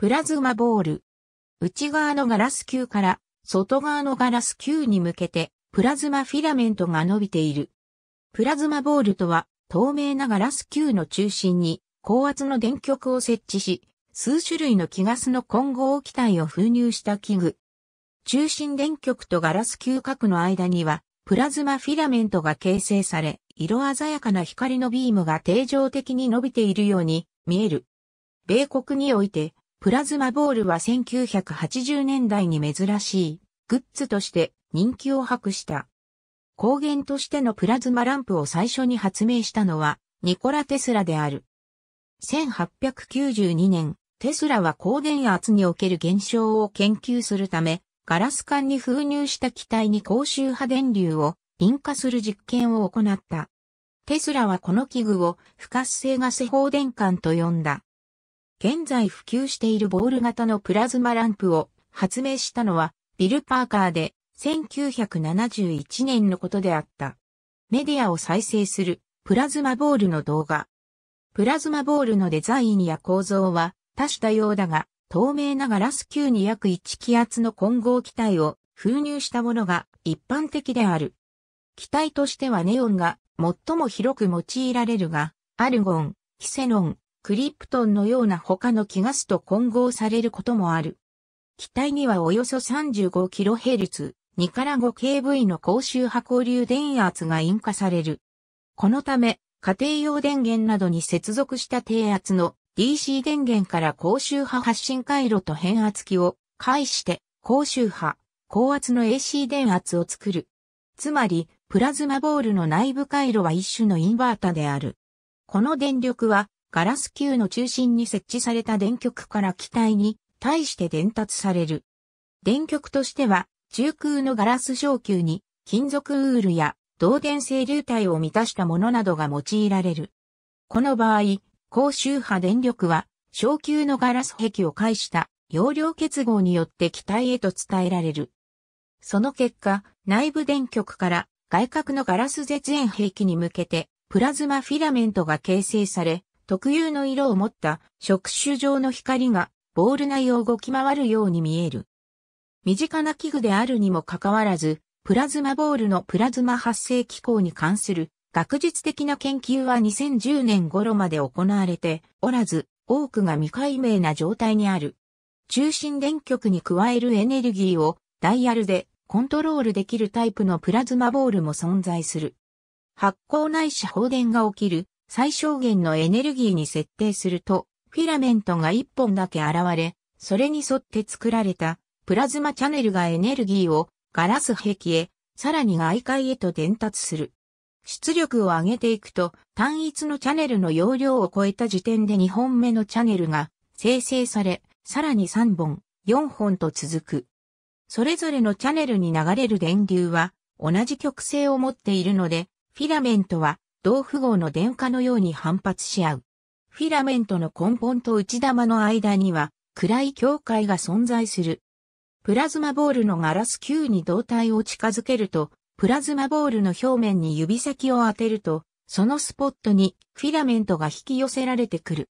プラズマボール。内側のガラス球から外側のガラス球に向けてプラズマフィラメントが伸びている。プラズマボールとは透明なガラス球の中心に高圧の電極を設置し、数種類の気ガスの混合気体を封入した器具。中心電極とガラス球核の間にはプラズマフィラメントが形成され、色鮮やかな光のビームが定常的に伸びているように見える。米国においてプラズマボールは1980年代に珍しいグッズとして人気を博した。光源としてのプラズマランプを最初に発明したのはニコラ・テスラである。1892年、テスラは高電圧における現象を研究するため、ガラス管に封入した機体に高周波電流を引火する実験を行った。テスラはこの器具を不活性ガス放電管と呼んだ。現在普及しているボール型のプラズマランプを発明したのはビル・パーカーで1971年のことであった。メディアを再生するプラズマボールの動画。プラズマボールのデザインや構造は多種多様だが、透明なガラス球に約1気圧の混合気体を封入したものが一般的である。気体としてはネオンが最も広く用いられるが、アルゴン、キセノン、クリプトンのような他の気ガスと混合されることもある。機体にはおよそ 35kHz、ニカラゴ kV の高周波交流電圧が引火される。このため、家庭用電源などに接続した低圧の DC 電源から高周波発信回路と変圧器を介して高周波、高圧の AC 電圧を作る。つまり、プラズマボールの内部回路は一種のインバータである。この電力はガラス球の中心に設置された電極から機体に対して伝達される。電極としては、中空のガラス小球に金属ウールや導電性流体を満たしたものなどが用いられる。この場合、高周波電力は小球のガラス壁を介した容量結合によって機体へと伝えられる。その結果、内部電極から外角のガラス絶縁壁に向けてプラズマフィラメントが形成され、特有の色を持った触手状の光がボール内を動き回るように見える。身近な器具であるにもかかわらず、プラズマボールのプラズマ発生機構に関する学術的な研究は2010年頃まで行われておらず、多くが未解明な状態にある。中心電極に加えるエネルギーをダイヤルでコントロールできるタイプのプラズマボールも存在する。発光ないし放電が起きる最小限のエネルギーに設定すると、フィラメントが1本だけ現れ、それに沿って作られたプラズマチャネルがエネルギーをガラス壁へ、さらに外界へと伝達する。出力を上げていくと、単一のチャネルの容量を超えた時点で2本目のチャネルが生成され、さらに3本、4本と続く。それぞれのチャネルに流れる電流は同じ極性を持っているので、フィラメントは同符号の電荷のように反発し合う。フィラメントの根本と内玉の間には暗い境界が存在する。プラズマボールのガラス球に胴体を近づけると、プラズマボールの表面に指先を当てると、そのスポットにフィラメントが引き寄せられてくる。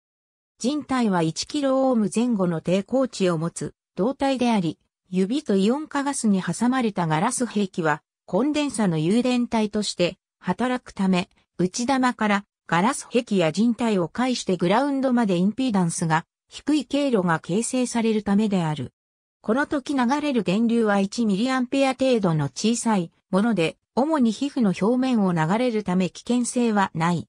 人体は1キロオーム前後の抵抗値を持つ胴体であり、指とイオン化ガスに挟まれたガラス兵器はコンデンサの誘電体として働くため、内玉からガラス壁や人体を介してグラウンドまでインピーダンスが低い経路が形成されるためである。この時流れる電流は 1mA 程度の小さいもので、主に皮膚の表面を流れるため危険性はない。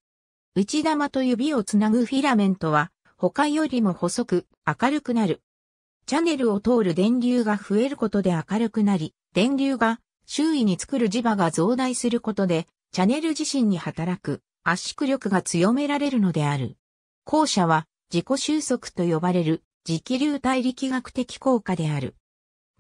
内玉と指をつなぐフィラメントは、他よりも細く、明るくなる。チャネルを通る電流が増えることで明るくなり、電流が周囲に作る磁場が増大することでチャネル自身に働く圧縮力が強められるのである。後者は自己収束と呼ばれる磁気流体力学的効果である。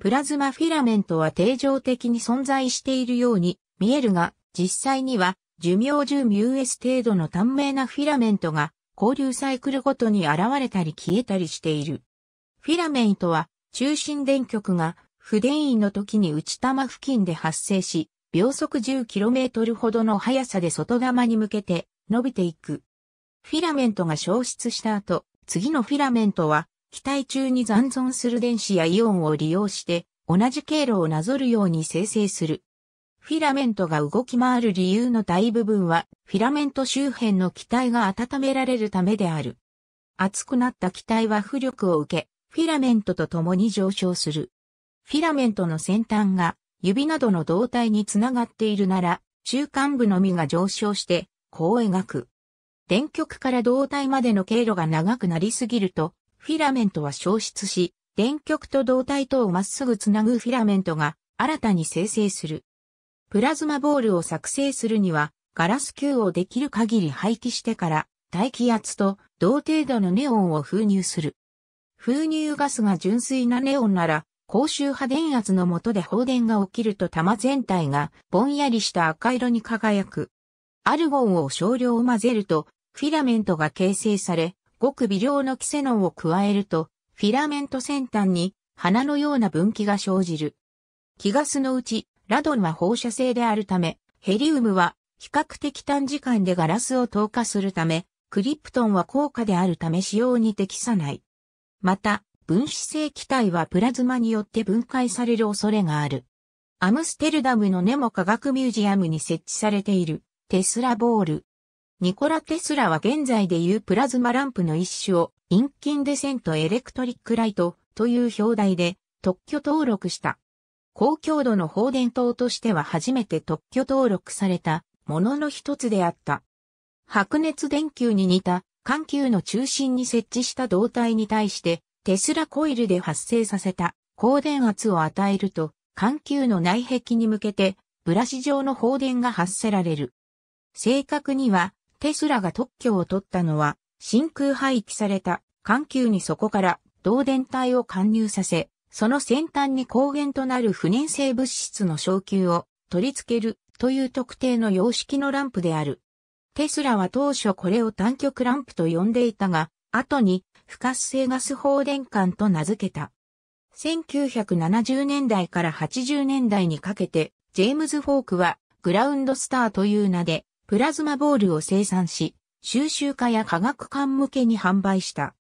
プラズマフィラメントは定常的に存在しているように見えるが、実際には寿命 10µS 程度の短命なフィラメントが交流サイクルごとに現れたり消えたりしている。フィラメントは中心電極が不電位の時に内玉付近で発生し、秒速 10km ほどの速さで外側に向けて伸びていく。フィラメントが消失した後、次のフィラメントは、気体中に残存する電子やイオンを利用して、同じ経路をなぞるように生成する。フィラメントが動き回る理由の大部分は、フィラメント周辺の気体が温められるためである。熱くなった気体は浮力を受け、フィラメントと共に上昇する。フィラメントの先端が指などの胴体につながっているなら、中間部のみが上昇して、弧を描く。電極から胴体までの経路が長くなりすぎると、フィラメントは消失し、電極と胴体とをまっすぐつなぐフィラメントが新たに生成する。プラズマボールを作成するには、ガラス球をできる限り廃棄してから、大気圧と同程度のネオンを封入する。封入ガスが純粋なネオンなら、高周波電圧の下で放電が起きると玉全体がぼんやりした赤色に輝く。アルゴンを少量混ぜると、フィラメントが形成され、ごく微量のキセノンを加えると、フィラメント先端に花のような分岐が生じる。気ガスのうち、ラドンは放射性であるため、ヘリウムは比較的短時間でガラスを透過するため、クリプトンは高価であるため使用に適さない。また、分子性気体はプラズマによって分解される恐れがある。アムステルダムのネモ科学ミュージアムに設置されているテスラボール。ニコラ・テスラは現在でいうプラズマランプの一種をインキンデセントエレクトリックライトという表題で特許登録した。高強度の放電灯としては初めて特許登録されたものの一つであった。白熱電球に似た緩急の中心に設置した導体に対してテスラコイルで発生させた高電圧を与えると、環球の内壁に向けて、ブラシ状の放電が発せられる。正確には、テスラが特許を取ったのは、真空廃棄された環球にそこから導電体を貫入させ、その先端に光源となる不燃性物質の昇級を取り付けるという特定の様式のランプである。テスラは当初これを単極ランプと呼んでいたが、後に不活性ガス放電管と名付けた。1970年代から80年代にかけて、ジェームズ・フォークは、グラウンドスターという名で、プラズマボールを生産し、収集家や科学館向けに販売した。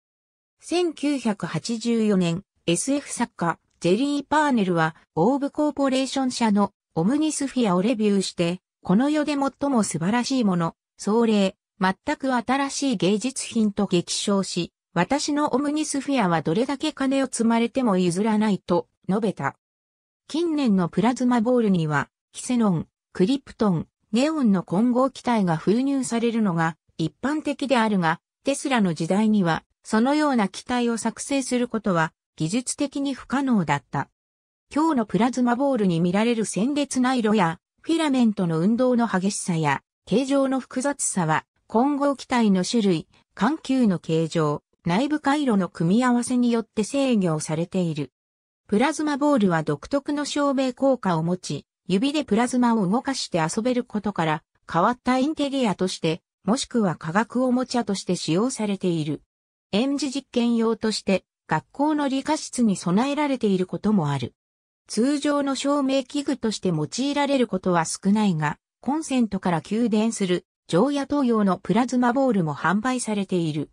1984年、SF 作家、ジェリー・パーネルは、オーブコーポレーション社のオムニスフィアをレビューして、この世で最も素晴らしいもの、壮麗、全く新しい芸術品と激賞し、私のオムニスフィアはどれだけ金を積まれても譲らないと述べた。近年のプラズマボールには、キセノン、クリプトン、ネオンの混合機体が封入されるのが一般的であるが、テスラの時代には、そのような機体を作成することは技術的に不可能だった。今日のプラズマボールに見られる鮮烈な色や、フィラメントの運動の激しさや、形状の複雑さは、混合機体の種類、環球の形状、内部回路の組み合わせによって制御されている。プラズマボールは独特の照明効果を持ち、指でプラズマを動かして遊べることから、変わったインテリアとして、もしくは化学おもちゃとして使用されている。園児実験用として、学校の理科室に備えられていることもある。通常の照明器具として用いられることは少ないが、コンセントから給電する、常夜灯用のプラズマボールも販売されている。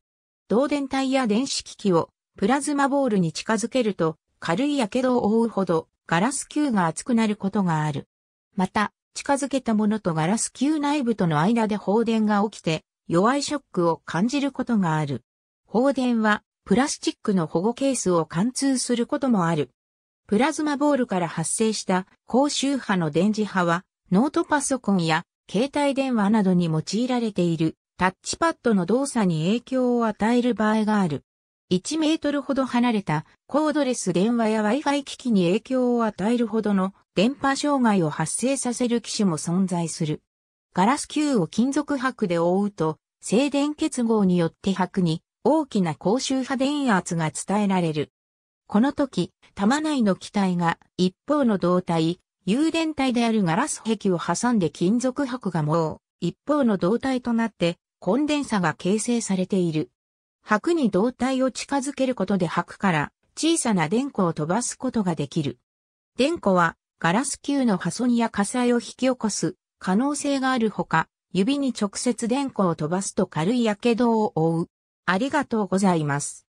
導電体や電子機器をプラズマボールに近づけると軽い火傷を負うほどガラス球が熱くなることがある。また、近づけたものとガラス球内部との間で放電が起きて弱いショックを感じることがある。放電はプラスチックの保護ケースを貫通することもある。プラズマボールから発生した高周波の電磁波はノートパソコンや携帯電話などに用いられているタッチパッドの動作に影響を与える場合がある。1メートルほど離れたコードレス電話や Wi-Fi 機器に影響を与えるほどの電波障害を発生させる機種も存在する。ガラス球を金属箔で覆うと、静電結合によって箔に大きな高周波電圧が伝えられる。この時、玉内の機体が一方の胴体、有電体であるガラス壁を挟んで金属箔がもう一方の胴体となってコンデンサが形成されている。白に胴体を近づけることで白から小さな電子を飛ばすことができる。電子はガラス球の破損や火災を引き起こす可能性があるほか、指に直接電子を飛ばすと軽い火傷を負う。ありがとうございます。